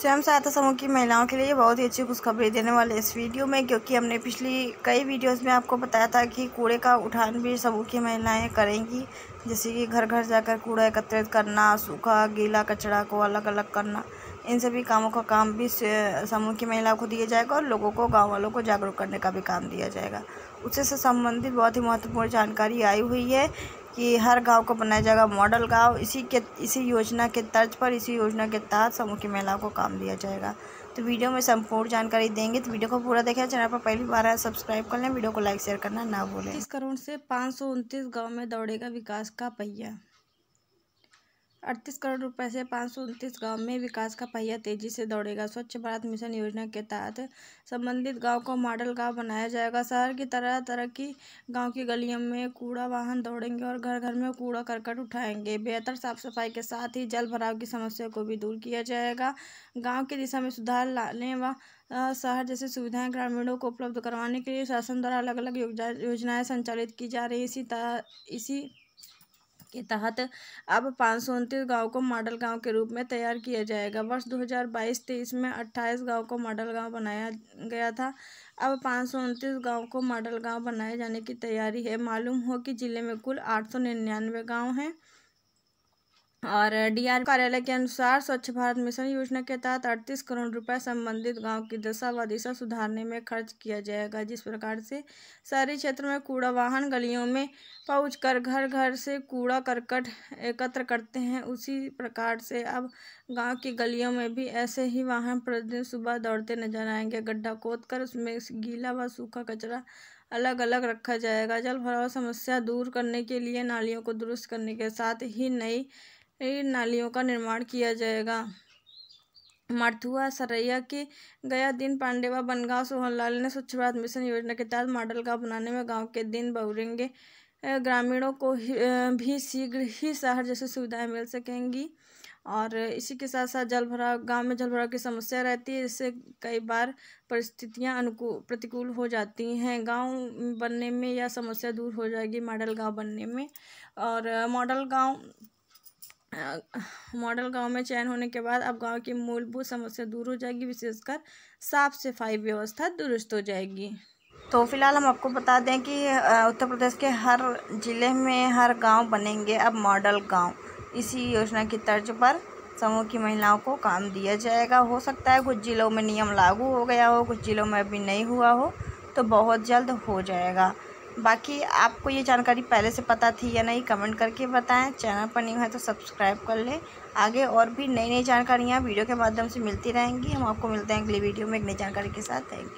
स्वयं सहायता समूह की महिलाओं के लिए बहुत ही अच्छी खुशखबरी देने वाले इस वीडियो में क्योंकि हमने पिछली कई वीडियोस में आपको बताया था कि कूड़े का उठान भी समूह की महिलाएं करेंगी जैसे कि घर घर जाकर कूड़ा एकत्रित करना सूखा गीला कचरा को अलग अलग करना इन सभी कामों का काम भी समूह की महिलाओं को दिया जाएगा और लोगों को गाँव वालों को जागरूक करने का भी काम दिया जाएगा उससे से संबंधित बहुत ही महत्वपूर्ण जानकारी आई हुई है कि हर गांव को बनाया जाएगा मॉडल गांव इसी के इसी योजना के तर्ज पर इसी योजना के तहत समूह की महिलाओं को काम दिया जाएगा तो वीडियो में संपूर्ण जानकारी देंगे तो वीडियो को पूरा देखें चैनल पर पहली बार है सब्सक्राइब कर लें वीडियो को लाइक शेयर करना ना भूलें इस करोड़ से पाँच सौ उनतीस गाँव में दौड़ेगा विकास का पहिया अड़तीस करोड़ रुपए से पाँच सौ उनतीस गाँव में विकास का पहिया तेजी से दौड़ेगा स्वच्छ भारत मिशन योजना के तहत संबंधित गांव को मॉडल गांव बनाया जाएगा शहर की तरह तरह की गांव की गलियों में कूड़ा वाहन दौड़ेंगे और घर घर में कूड़ा करकट उठाएंगे बेहतर साफ सफाई के साथ ही जल भराव की समस्या को भी दूर किया जाएगा गाँव की दिशा में सुधार लाने व शहर जैसे सुविधाएं ग्रामीणों को उपलब्ध करवाने के लिए शासन द्वारा अलग अलग योजनाएं संचालित की जा रही इसी तरह इसी के तहत अब पाँच सौ उनतीस गाँव को मॉडल गांव के रूप में तैयार किया जाएगा वर्ष 2022-23 में 28 गांव को मॉडल गांव बनाया गया था अब पाँच सौ उनतीस गाँव को मॉडल गांव बनाए जाने की तैयारी है मालूम हो कि ज़िले में कुल आठ सौ निन्यानवे गाँव हैं और डीआर कार्यालय के अनुसार स्वच्छ भारत मिशन योजना के तहत अड़तीस करोड़ रुपए संबंधित गांव की दशा व दिशा सुधारने में खर्च किया जाएगा जिस प्रकार से शहरी क्षेत्र में कूड़ा वाहन गलियों में पहुँच कर घर घर से कूड़ा करकट एकत्र करते हैं उसी प्रकार से अब गांव की गलियों में भी ऐसे ही वाहन प्रतिदिन सुबह दौड़ते नजर आएंगे गड्ढा खोद कर उसमें गीला व सूखा कचरा अलग अलग रखा जाएगा जल भराव समस्या दूर करने के लिए नालियों को दुरुस्त करने के साथ ही नई नालियों का निर्माण किया जाएगा मारथुआ सरैया के गया दिन पांडेवा बनगांव सोहनलाल ने स्वच्छ भारत मिशन योजना के तहत मॉडल गांव बनाने में गांव के दिन बहुरेंगे ग्रामीणों को भी शीघ्र ही शहर जैसी सुविधाएं मिल सकेंगी और इसी के साथ साथ जल भराव गाँव में जल भराव की समस्या रहती है इससे कई बार परिस्थितियां अनुकूल प्रतिकूल हो जाती हैं गांव बनने में यह समस्या दूर हो जाएगी मॉडल गांव बनने में और मॉडल गांव मॉडल गांव में चयन होने के बाद अब गांव की मूलभूत समस्या दूर हो जाएगी विशेषकर साफ सफाई व्यवस्था दुरुस्त हो जाएगी तो फिलहाल हम आपको बता दें कि उत्तर प्रदेश के हर ज़िले में हर गांव बनेंगे अब मॉडल गांव इसी योजना की तर्ज पर समूह की महिलाओं को काम दिया जाएगा हो सकता है कुछ ज़िलों में नियम लागू हो गया हो कुछ ज़िलों में अभी नहीं हुआ हो तो बहुत जल्द हो जाएगा बाकी आपको ये जानकारी पहले से पता थी या नहीं कमेंट करके बताएं चैनल पर नहीं है तो सब्सक्राइब कर लें आगे और भी नई नई जानकारियाँ वीडियो के माध्यम से मिलती रहेंगी हम आपको मिलते हैं अगली वीडियो में एक नई जानकारी के साथ थैंक